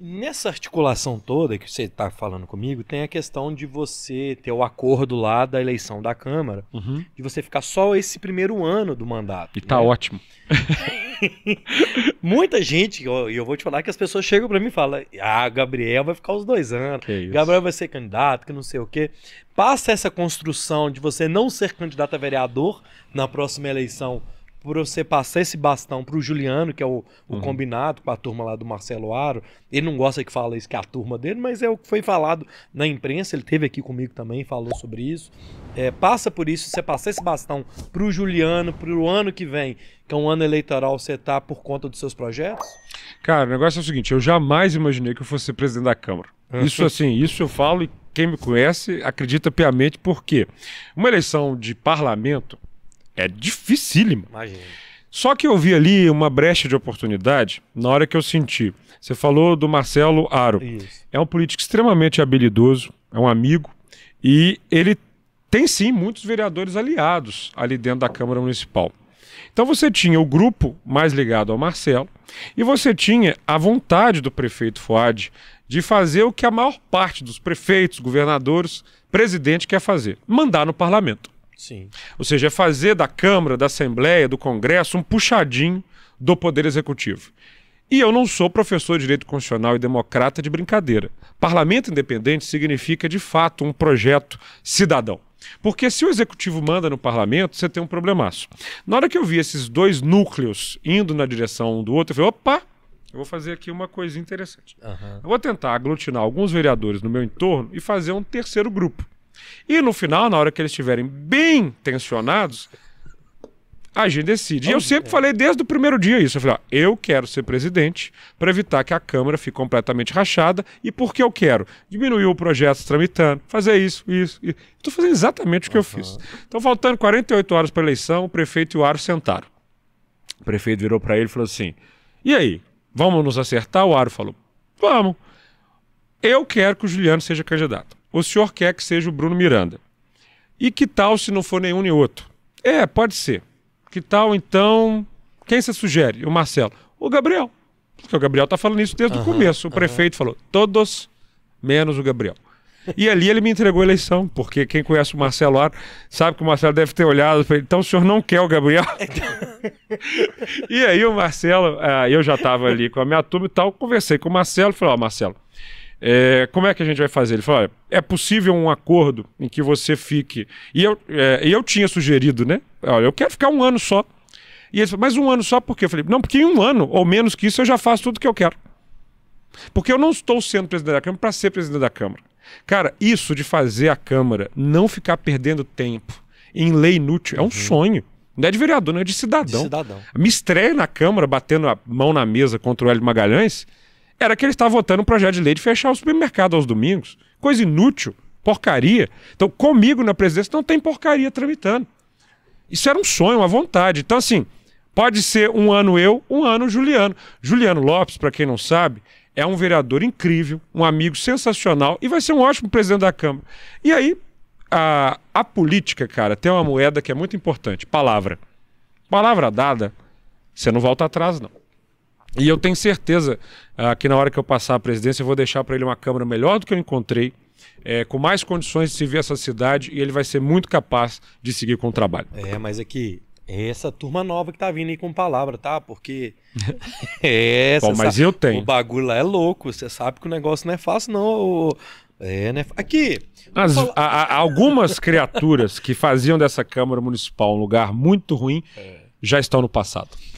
Nessa articulação toda que você está falando comigo, tem a questão de você ter o acordo lá da eleição da Câmara, uhum. de você ficar só esse primeiro ano do mandato. E tá né? ótimo. Muita gente, e eu, eu, vou te falar que as pessoas chegam para mim e falam: Ah, Gabriel vai ficar os dois anos, Gabriel vai ser candidato, que não sei o quê. Passa essa construção de você não ser candidato a vereador na próxima eleição por você passar esse bastão pro Juliano, que é o, o uhum. combinado com a turma lá do Marcelo Aro. Ele não gosta que fala isso, que é a turma dele, mas é o que foi falado na imprensa. Ele teve aqui comigo também, falou sobre isso. É, passa por isso, você passar esse bastão pro Juliano, pro ano que vem, que é um ano eleitoral, você tá por conta dos seus projetos? Cara, o negócio é o seguinte: eu jamais imaginei que eu fosse presidente da Câmara. Uhum. Isso assim, isso eu falo e quem me conhece acredita piamente, porque uma eleição de parlamento é dificílimo. Imagina. Só que eu vi ali uma brecha de oportunidade na hora que eu senti. Você falou do Marcelo Aro. Isso. É um político extremamente habilidoso, é um amigo, e ele tem sim muitos vereadores aliados ali dentro da Câmara Municipal. Então você tinha o grupo mais ligado ao Marcelo e você tinha a vontade do prefeito Fuad de fazer o que a maior parte dos prefeitos, governadores, presidente quer fazer: mandar no parlamento. Sim. Ou seja, é fazer da Câmara, da Assembleia, do Congresso um puxadinho do Poder Executivo. E eu não sou professor de direito constitucional e democrata de brincadeira. Parlamento independente significa, de fato, um projeto cidadão. Porque se o executivo manda no parlamento, você tem um problemaço. Na hora que eu vi esses dois núcleos indo na direção um do outro, eu falei: opa, eu vou fazer aqui uma coisa interessante. Uhum. Eu vou tentar aglutinar alguns vereadores no meu entorno e fazer um terceiro grupo. E no final, na hora que eles estiverem bem tensionados, a gente decide. E eu sempre falei desde o primeiro dia isso. Eu falei, ó, eu quero ser presidente para evitar que a Câmara fique completamente rachada. E por que eu quero? Diminuir o projeto tramitando, fazer isso, isso. Estou fazendo exatamente o que uhum. eu fiz. Então, faltando 48 horas para a eleição, o prefeito e o Aro sentaram. O prefeito virou para ele e falou assim: e aí, vamos nos acertar? O Aro falou: vamos. Eu quero que o Juliano seja candidato o senhor quer que seja o Bruno Miranda. E que tal se não for nenhum nem outro? É, pode ser. Que tal então? Quem você sugere? O Marcelo. O Gabriel. Porque o Gabriel tá falando isso desde uhum, o começo. O prefeito uhum. falou: todos menos o Gabriel. E ali ele me entregou a eleição, porque quem conhece o Marcelo Ar sabe que o Marcelo deve ter olhado e falou: então o senhor não quer o Gabriel? e aí o Marcelo, ah, eu já estava ali com a minha turma e tal, conversei com o Marcelo e falei: ó, oh, Marcelo, é, como é que a gente vai fazer? Ele falou: olha, é possível um acordo em que você fique. E eu, é, eu tinha sugerido, né? Olha, eu quero ficar um ano só. E ele falou: mas um ano só por quê? Eu falei: não, porque em um ano ou menos que isso eu já faço tudo que eu quero. Porque eu não estou sendo presidente da Câmara para ser presidente da Câmara. Cara, isso de fazer a Câmara não ficar perdendo tempo em lei inútil é um uhum. sonho. Não é de vereador, não é de cidadão. de cidadão. Me estreia na Câmara batendo a mão na mesa contra o Hélio Magalhães era que ele estava votando um projeto de lei de fechar o supermercado aos domingos. Coisa inútil, porcaria. Então, comigo na presidência não tem porcaria tramitando. Isso era um sonho, uma vontade. Então, assim, pode ser um ano eu, um ano Juliano. Juliano Lopes, para quem não sabe, é um vereador incrível, um amigo sensacional e vai ser um ótimo presidente da Câmara. E aí, a, a política, cara, tem uma moeda que é muito importante: palavra. Palavra dada, você não volta atrás, não. E eu tenho certeza uh, que na hora que eu passar a presidência, eu vou deixar para ele uma Câmara melhor do que eu encontrei, é, com mais condições de se ver essa cidade e ele vai ser muito capaz de seguir com o trabalho. É, mas é que essa turma nova que tá vindo aí com palavra, tá? Porque. é, Bom, mas sabe, eu tenho. O bagulho lá é louco, você sabe que o negócio não é fácil, não. É, né? Aqui. As, a, a, algumas criaturas que faziam dessa Câmara Municipal um lugar muito ruim é. já estão no passado.